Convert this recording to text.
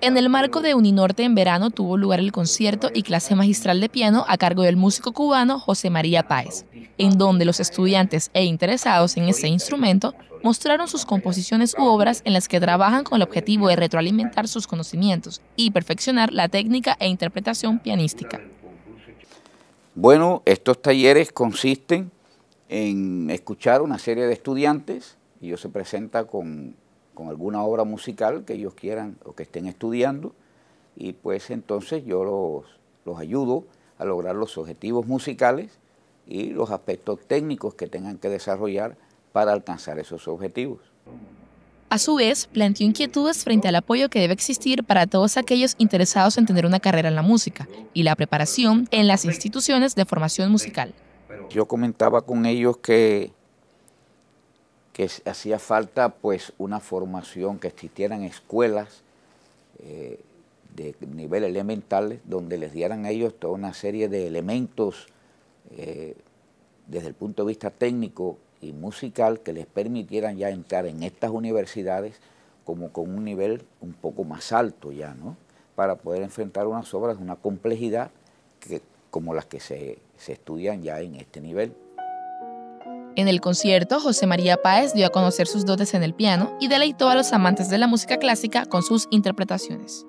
En el marco de Uninorte en verano tuvo lugar el concierto y clase magistral de piano a cargo del músico cubano José María Páez, en donde los estudiantes e interesados en ese instrumento mostraron sus composiciones u obras en las que trabajan con el objetivo de retroalimentar sus conocimientos y perfeccionar la técnica e interpretación pianística. Bueno, estos talleres consisten en escuchar una serie de estudiantes y yo se presenta con con alguna obra musical que ellos quieran o que estén estudiando y pues entonces yo los, los ayudo a lograr los objetivos musicales y los aspectos técnicos que tengan que desarrollar para alcanzar esos objetivos. A su vez, planteó inquietudes frente al apoyo que debe existir para todos aquellos interesados en tener una carrera en la música y la preparación en las instituciones de formación musical. Yo comentaba con ellos que que hacía falta pues una formación, que existieran escuelas eh, de nivel elemental donde les dieran a ellos toda una serie de elementos eh, desde el punto de vista técnico y musical que les permitieran ya entrar en estas universidades como con un nivel un poco más alto ya, ¿no? Para poder enfrentar unas obras de una complejidad que, como las que se estudian ya en este nivel. En el concierto, José María Páez dio a conocer sus dotes en el piano y deleitó a los amantes de la música clásica con sus interpretaciones.